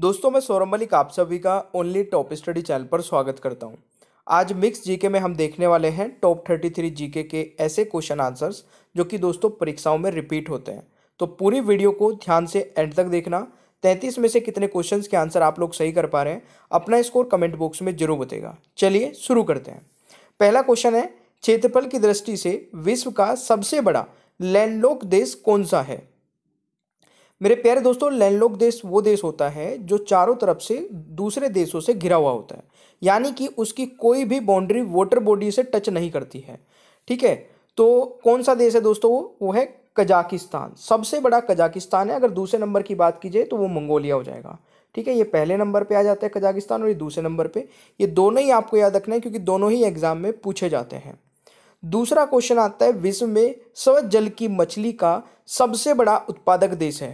दोस्तों मैं सौरभ मलिक आप सभी का ओनली टॉप स्टडी चैनल पर स्वागत करता हूं। आज मिक्स जीके में हम देखने वाले हैं टॉप थर्टी थ्री जी के ऐसे क्वेश्चन आंसर्स जो कि दोस्तों परीक्षाओं में रिपीट होते हैं तो पूरी वीडियो को ध्यान से एंड तक देखना तैंतीस में से कितने क्वेश्चन के आंसर आप लोग सही कर पा रहे हैं अपना स्कोर कमेंट बॉक्स में जरूर बताएगा चलिए शुरू करते हैं पहला क्वेश्चन है क्षेत्रफल की दृष्टि से विश्व का सबसे बड़ा लैंडलॉक देश कौन सा है मेरे प्यारे दोस्तों लैंडलॉक देश वो देश होता है जो चारों तरफ से दूसरे देशों से घिरा हुआ होता है यानी कि उसकी कोई भी बाउंड्री वाटर बॉडी से टच नहीं करती है ठीक है तो कौन सा देश है दोस्तों वो वो है कजाकिस्तान सबसे बड़ा कजाकिस्तान है अगर दूसरे नंबर की बात कीजिए तो वो मंगोलिया हो जाएगा ठीक है ये पहले नंबर पे आ जाता है कजाकिस्तान और ये दूसरे नंबर पे ये दोनों ही आपको याद रखना है क्योंकि दोनों ही एग्जाम में पूछे जाते हैं दूसरा क्वेश्चन आता है विश्व में जल की मछली का सबसे बड़ा उत्पादक देश है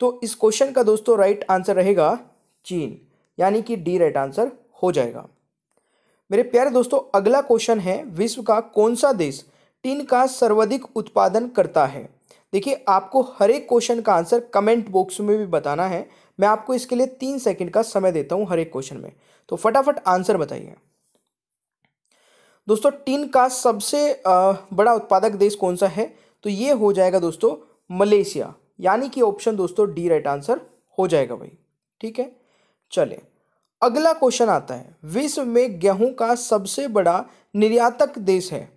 तो इस क्वेश्चन का दोस्तों राइट आंसर रहेगा चीन यानी कि डी राइट आंसर हो जाएगा मेरे प्यारे दोस्तों अगला क्वेश्चन है विश्व का कौन सा देश टिन का सर्वाधिक उत्पादन करता है देखिए आपको हर एक क्वेश्चन का आंसर कमेंट बॉक्स में भी बताना है मैं आपको इसके लिए तीन सेकंड का समय देता हूं हर एक क्वेश्चन में तो फटाफट आंसर बताइए दोस्तों टिन का सबसे बड़ा उत्पादक देश कौन सा है तो ये हो जाएगा दोस्तों मलेशिया यानी कि ऑप्शन दोस्तों डी राइट आंसर हो जाएगा भाई ठीक है चले अगला क्वेश्चन आता है विश्व में गेहूं का सबसे बड़ा निर्यातक देश है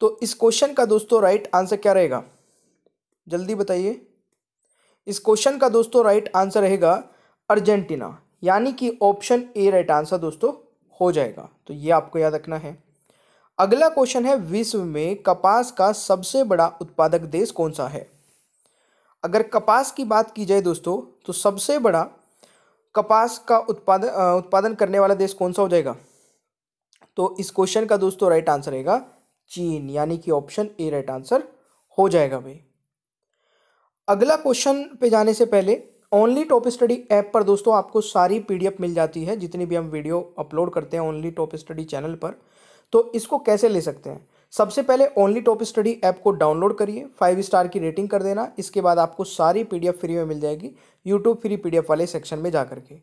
तो इस क्वेश्चन का दोस्तों राइट आंसर क्या रहेगा जल्दी बताइए इस क्वेश्चन का दोस्तों राइट आंसर रहेगा अर्जेंटीना यानी कि ऑप्शन ए राइट आंसर दोस्तों हो जाएगा तो ये आपको याद रखना है अगला क्वेश्चन है विश्व में कपास का सबसे बड़ा उत्पादक देश कौन सा है अगर कपास की बात की जाए दोस्तों तो सबसे बड़ा कपास का उत्पादन उत्पादन करने वाला देश कौन सा हो जाएगा तो इस क्वेश्चन का दोस्तों राइट आंसर रहेगा चीन यानी कि ऑप्शन ए राइट आंसर हो जाएगा भाई अगला क्वेश्चन पे जाने से पहले ओनली टॉप स्टडी ऐप पर दोस्तों आपको सारी पीडीएफ मिल जाती है जितनी भी हम वीडियो अपलोड करते हैं ओनली टॉप स्टडी चैनल पर तो इसको कैसे ले सकते हैं सबसे पहले ओनली टॉप स्टडी ऐप को डाउनलोड करिए फाइव स्टार की रेटिंग कर देना इसके बाद आपको सारी पीडीएफ फ्री में मिल जाएगी यूट्यूब फ्री पीडीएफ वाले सेक्शन में जा करके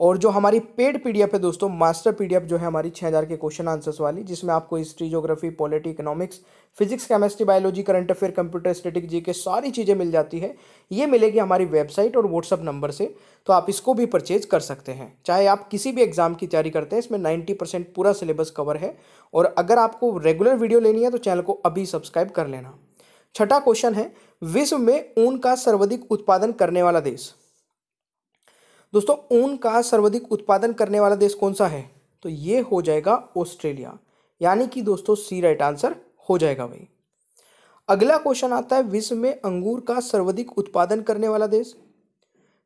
और जो हमारी पेड पीडीएफ है दोस्तों मास्टर पीडीएफ जो है हमारी छः हज़ार के क्वेश्चन आंसर्स वाली जिसमें आपको history geography polity economics physics chemistry biology current affair computer static G K सारी चीज़ें मिल जाती है ये मिलेगी हमारी वेबसाइट और व्हाट्सअप नंबर से तो आप इसको भी परचेज कर सकते हैं चाहे आप किसी भी एग्ज़ाम की तैयारी करते हैं इसमें नाइन्टी पूरा सिलेबस कवर है और अगर आपको रेगुलर वीडियो लेनी है तो चैनल को अभी सब्सक्राइब कर लेना छठा क्वेश्चन है विश्व में ऊन का सर्वाधिक उत्पादन करने वाला देश दोस्तों ऊन का सर्वाधिक उत्पादन करने वाला देश कौन सा है तो ये हो जाएगा ऑस्ट्रेलिया यानी कि दोस्तों सी राइट आंसर हो जाएगा भाई अगला क्वेश्चन आता है विश्व में अंगूर का सर्वाधिक उत्पादन करने वाला देश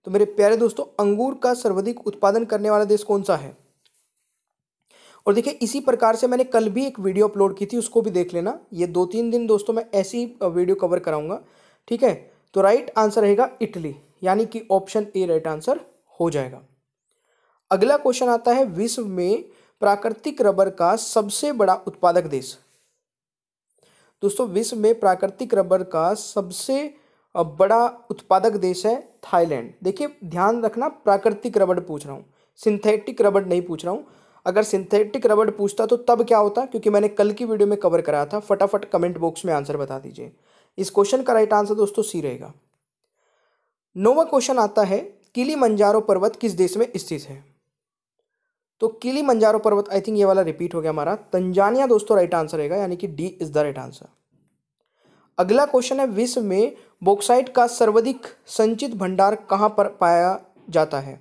तो मेरे प्यारे दोस्तों अंगूर का सर्वाधिक उत्पादन करने वाला देश कौन सा है और देखिए इसी प्रकार से मैंने कल भी एक वीडियो अपलोड की थी उसको भी देख लेना ये दो तीन दिन दोस्तों मैं ऐसी वीडियो कवर कराऊंगा ठीक है तो राइट आंसर रहेगा इटली यानी कि ऑप्शन ए राइट आंसर हो जाएगा अगला क्वेश्चन आता है विश्व में प्राकृतिक रबर का सबसे बड़ा उत्पादक देश दोस्तों विश्व में प्राकृतिक रबर का सबसे बड़ा उत्पादक देश है थाईलैंड देखिए ध्यान रखना प्राकृतिक रबड़ पूछ रहा हूँ सिंथेटिक रबड़ नहीं पूछ रहा हूँ अगर सिंथेटिक रबड़ पूछता तो तब क्या होता क्योंकि मैंने कल की वीडियो में कवर कराया था फटाफट कमेंट बॉक्स में आंसर बता दीजिए इस क्वेश्चन का राइट आंसर दोस्तों सी रहेगा नोवा क्वेश्चन आता है किली मंजारो पर्वत किस देश में स्थित है तो किली मंजारो पर्वत आई थिंक ये वाला रिपीट हो गया हमारा तंजानिया दोस्तों राइट आंसर रहेगा यानी कि D is the right answer अगला क्वेश्चन है विश्व में बोक्साइट का सर्वाधिक संचित भंडार कहां पर पाया जाता है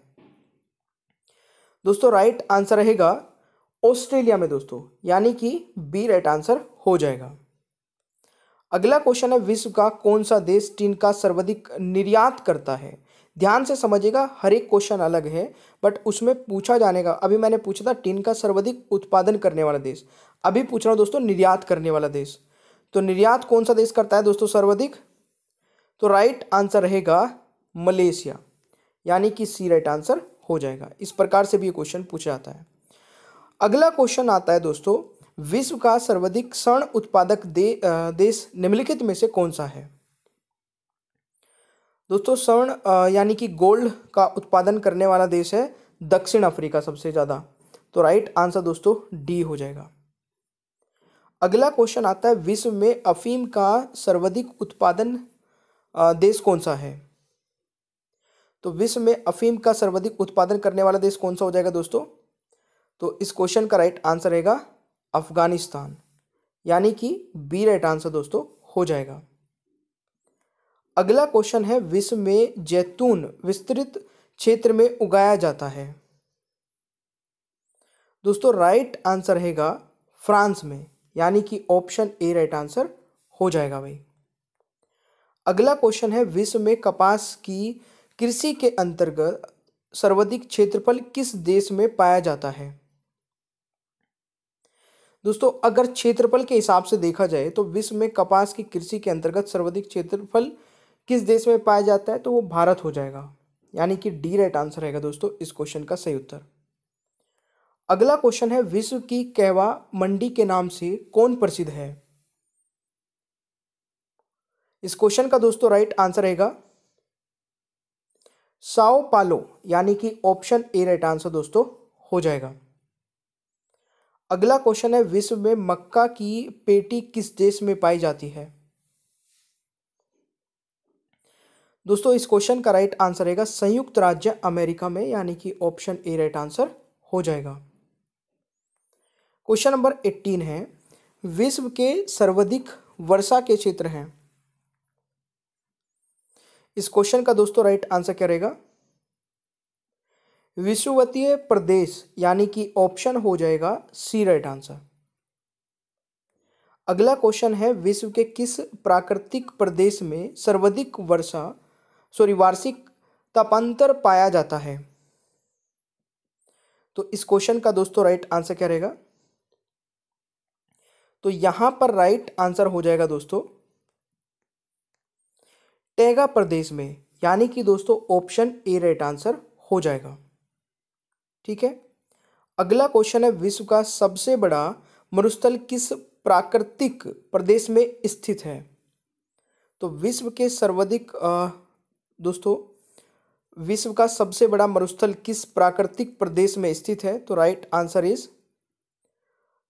दोस्तों राइट आंसर रहेगा ऑस्ट्रेलिया में दोस्तों यानी कि बी राइट आंसर हो जाएगा अगला क्वेश्चन है विश्व का कौन सा देश टीन का सर्वाधिक निर्यात करता है ध्यान से समझिएगा हर एक क्वेश्चन अलग है बट उसमें पूछा जाने का अभी मैंने पूछा था टिन का सर्वाधिक उत्पादन करने वाला देश अभी पूछ रहा हूँ दोस्तों निर्यात करने वाला देश तो निर्यात कौन सा देश करता है दोस्तों सर्वाधिक तो राइट आंसर रहेगा मलेशिया यानी कि सी राइट आंसर हो जाएगा इस प्रकार से भी ये क्वेश्चन पूछा जाता है अगला क्वेश्चन आता है दोस्तों विश्व का सर्वाधिक स्वर्ण उत्पादक दे, देश निम्नलिखित में से कौन सा है दोस्तों स्वर्ण यानी कि गोल्ड का उत्पादन करने वाला देश है दक्षिण अफ्रीका सबसे ज़्यादा तो राइट आंसर दोस्तों डी हो जाएगा अगला क्वेश्चन आता है विश्व में अफीम का सर्वाधिक उत्पादन देश कौन सा है तो विश्व में अफीम का सर्वाधिक उत्पादन करने वाला देश कौन सा हो जाएगा दोस्तों तो इस क्वेश्चन का राइट आंसर रहेगा अफगानिस्तान यानी कि बी राइट आंसर दोस्तों हो जाएगा अगला क्वेश्चन है विश्व में जैतून विस्तृत क्षेत्र में उगाया जाता है दोस्तों राइट आंसर रहेगा फ्रांस में यानी कि ऑप्शन ए राइट आंसर हो जाएगा भाई अगला क्वेश्चन है विश्व में कपास की कृषि के अंतर्गत सर्वाधिक क्षेत्रफल किस देश में पाया जाता है दोस्तों अगर क्षेत्रफल के हिसाब से देखा जाए तो विश्व में कपास की कृषि के अंतर्गत सर्वाधिक क्षेत्रफल किस देश में पाया जाता है तो वो भारत हो जाएगा यानी कि डी राइट आंसर रहेगा दोस्तों इस क्वेश्चन का सही उत्तर अगला क्वेश्चन है विश्व की कहवा मंडी के नाम से कौन प्रसिद्ध है इस क्वेश्चन का दोस्तों राइट आंसर रहेगा साओ पालो यानी कि ऑप्शन ए राइट आंसर दोस्तों हो जाएगा अगला क्वेश्चन है विश्व में मक्का की पेटी किस देश में पाई जाती है दोस्तों इस क्वेश्चन का राइट आंसर रहेगा संयुक्त राज्य अमेरिका में यानी कि ऑप्शन ए राइट आंसर हो जाएगा क्वेश्चन नंबर एट्टीन है विश्व के सर्वाधिक वर्षा के क्षेत्र हैं इस क्वेश्चन का दोस्तों राइट आंसर क्या रहेगा विश्ववतीय प्रदेश यानी कि ऑप्शन हो जाएगा सी राइट आंसर अगला क्वेश्चन है विश्व के किस प्राकृतिक प्रदेश में सर्वाधिक वर्षा सॉरी वार्षिक तापांतर पाया जाता है तो इस क्वेश्चन का दोस्तों राइट आंसर क्या रहेगा तो यहां पर राइट आंसर हो जाएगा दोस्तों टेगा प्रदेश में यानी कि दोस्तों ऑप्शन ए राइट आंसर हो जाएगा ठीक है अगला क्वेश्चन है विश्व का सबसे बड़ा मरुस्थल किस प्राकृतिक प्रदेश में स्थित है तो विश्व के सर्वाधिक दोस्तों विश्व का सबसे बड़ा मरुस्थल किस प्राकृतिक प्रदेश में स्थित है तो राइट आंसर इज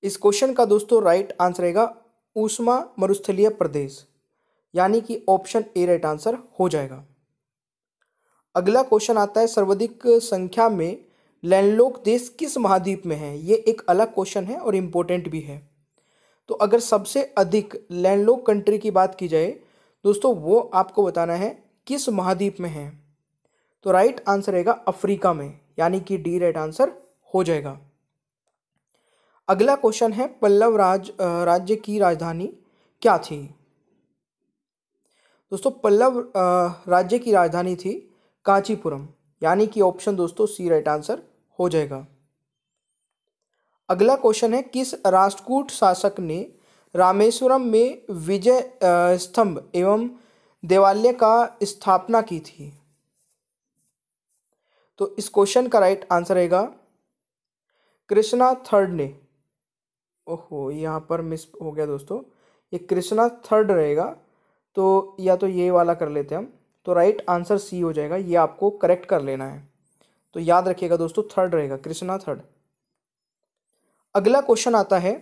इस क्वेश्चन का दोस्तों राइट आंसर रहेगा ऊष्मा मरुस्थलीय प्रदेश यानी कि ऑप्शन ए राइट आंसर हो जाएगा अगला क्वेश्चन आता है सर्वाधिक संख्या में लैंडलॉक देश किस महाद्वीप में है ये एक अलग क्वेश्चन है और इम्पोर्टेंट भी है तो अगर सबसे अधिक लैंडलॉक कंट्री की बात की जाए दोस्तों वो आपको बताना है किस महाद्वीप में है तो राइट आंसर रहेगा अफ्रीका में यानी कि डी राइट आंसर हो जाएगा अगला क्वेश्चन है पल्लव राज राज्य की राजधानी क्या थी दोस्तों पल्लव राज्य की राजधानी थी कांचीपुरम यानी कि ऑप्शन दोस्तों सी राइट आंसर हो जाएगा अगला क्वेश्चन है किस राष्ट्रकूट शासक ने रामेश्वरम में विजय स्तंभ एवं देवालय का स्थापना की थी तो इस क्वेश्चन का राइट आंसर रहेगा कृष्णा थर्ड ने ओहो यहाँ पर मिस हो गया दोस्तों ये कृष्णा थर्ड रहेगा तो या तो ये वाला कर लेते हैं हम तो राइट आंसर सी हो जाएगा ये आपको करेक्ट कर लेना है तो याद रखिएगा दोस्तों थर्ड रहेगा कृष्णा थर्ड अगला क्वेश्चन आता है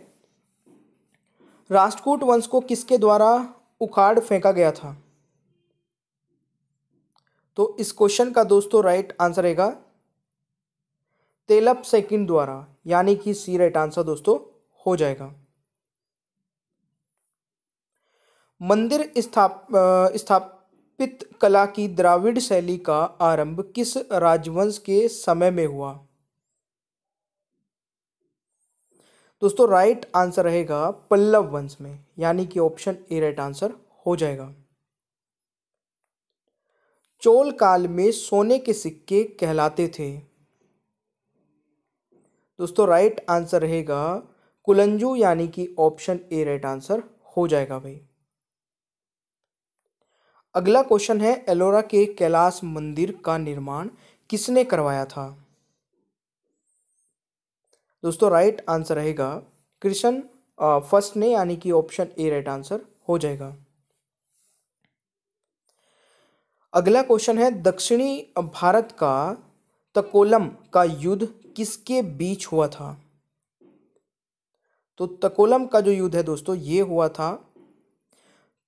राष्ट्रकूट वंश को किसके द्वारा उखाड़ फेंका गया था तो इस क्वेश्चन का दोस्तों राइट आंसर रहेगा तेलप सेकंड द्वारा यानी कि सी राइट आंसर दोस्तों हो जाएगा मंदिर स्थाप स्थापित कला की द्राविड शैली का आरंभ किस राजवंश के समय में हुआ दोस्तों राइट आंसर रहेगा पल्लव वंश में यानी कि ऑप्शन ए राइट आंसर हो जाएगा चोल काल में सोने के सिक्के कहलाते थे दोस्तों राइट आंसर रहेगा कुलंजू यानी कि ऑप्शन ए राइट आंसर हो जाएगा भाई अगला क्वेश्चन है एलोरा के कैलाश मंदिर का निर्माण किसने करवाया था दोस्तों राइट आंसर रहेगा कृष्ण फर्स्ट ने यानी कि ऑप्शन ए राइट आंसर हो जाएगा अगला क्वेश्चन है दक्षिणी भारत का तकोलम का युद्ध किसके बीच हुआ था तो तकोलम का जो युद्ध है दोस्तों ये हुआ था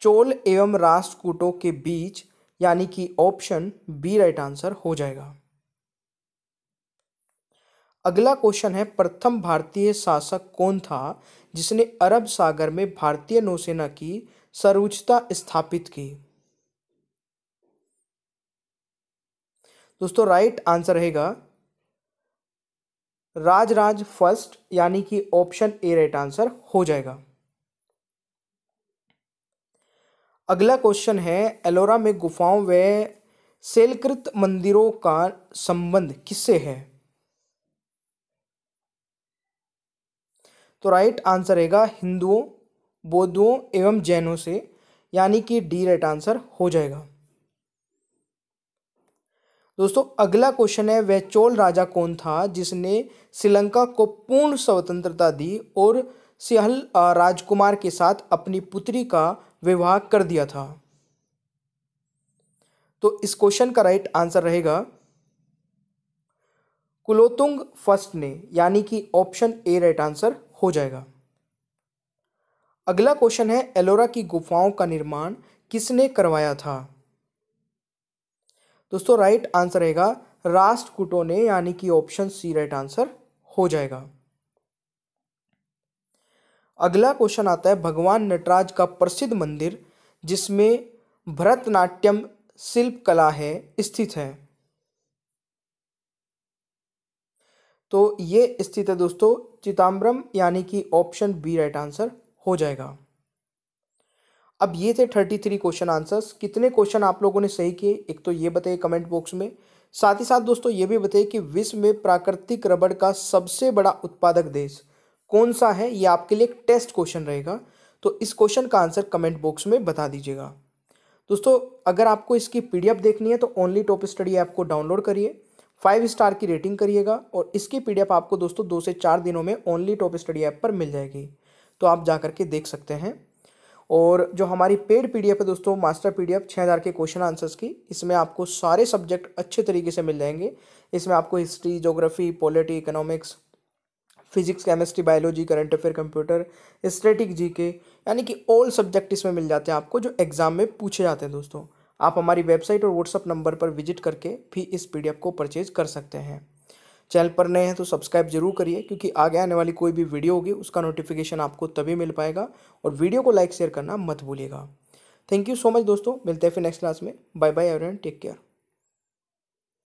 चोल एवं राष्ट्रकूटों के बीच यानी कि ऑप्शन बी राइट आंसर हो जाएगा अगला क्वेश्चन है प्रथम भारतीय शासक कौन था जिसने अरब सागर में भारतीय नौसेना की सर्वोच्चता स्थापित की दोस्तों राइट आंसर रहेगा राजराज फर्स्ट यानी कि ऑप्शन ए राइट आंसर हो जाएगा अगला क्वेश्चन है एलोरा में गुफाओं व सेलकृत मंदिरों का संबंध किससे है तो राइट आंसर रहेगा हिंदुओं बौद्धों एवं जैनों से यानी कि डी राइट आंसर हो जाएगा दोस्तों अगला क्वेश्चन है वह चोल राजा कौन था जिसने श्रीलंका को पूर्ण स्वतंत्रता दी और सिहल राजकुमार के साथ अपनी पुत्री का विवाह कर दिया था तो इस क्वेश्चन का राइट आंसर रहेगा कुलोतुंग फर्स्ट ने यानी कि ऑप्शन ए राइट आंसर हो जाएगा अगला क्वेश्चन है एलोरा की गुफाओं का निर्माण किसने करवाया था दोस्तों राइट आंसर रहेगा राष्ट्रकूटों ने यानी कि ऑप्शन सी राइट आंसर हो जाएगा अगला क्वेश्चन आता है भगवान नटराज का प्रसिद्ध मंदिर जिसमें भरतनाट्यम शिल्प कला है स्थित है तो ये स्थित है दोस्तों चिताम्बरम यानी कि ऑप्शन बी राइट आंसर हो जाएगा अब ये थे थर्टी थ्री क्वेश्चन आंसर्स कितने क्वेश्चन आप लोगों ने सही किए एक तो ये बताइए कमेंट बॉक्स में साथ ही साथ दोस्तों ये भी बताइए कि विश्व में प्राकृतिक रबड़ का सबसे बड़ा उत्पादक देश कौन सा है ये आपके लिए एक टेस्ट क्वेश्चन रहेगा तो इस क्वेश्चन का आंसर कमेंट बॉक्स में बता दीजिएगा दोस्तों अगर आपको इसकी पी देखनी है तो ओनली टॉप स्टडी ऐप को डाउनलोड करिए फाइव स्टार की रेटिंग करिएगा और इसकी पी आपको दोस्तों दो से चार दिनों में ओनली टॉप स्टडी ऐप पर मिल जाएगी तो आप जा के देख सकते हैं और जो हमारी पेड पीडीएफ है दोस्तों मास्टर पीडीएफ हज़ार के क्वेश्चन आंसर्स की इसमें आपको सारे सब्जेक्ट अच्छे तरीके से मिल जाएंगे इसमें आपको history geography polity economics physics chemistry biology current affair computer static G K यानी कि ऑल सब्जेक्ट इसमें मिल जाते हैं आपको जो एग्ज़ाम में पूछे जाते हैं दोस्तों आप हमारी वेबसाइट और व्हाट्सअप नंबर पर विजिट करके भी इस पी को परचेज कर सकते हैं चैनल पर नए हैं तो सब्सक्राइब जरूर करिए क्योंकि आगे आने वाली कोई भी वीडियो होगी उसका नोटिफिकेशन आपको तभी मिल पाएगा और वीडियो को लाइक शेयर करना मत भूलिएगा थैंक यू सो मच दोस्तों मिलते हैं फिर नेक्स्ट क्लास में bye bye everyone take care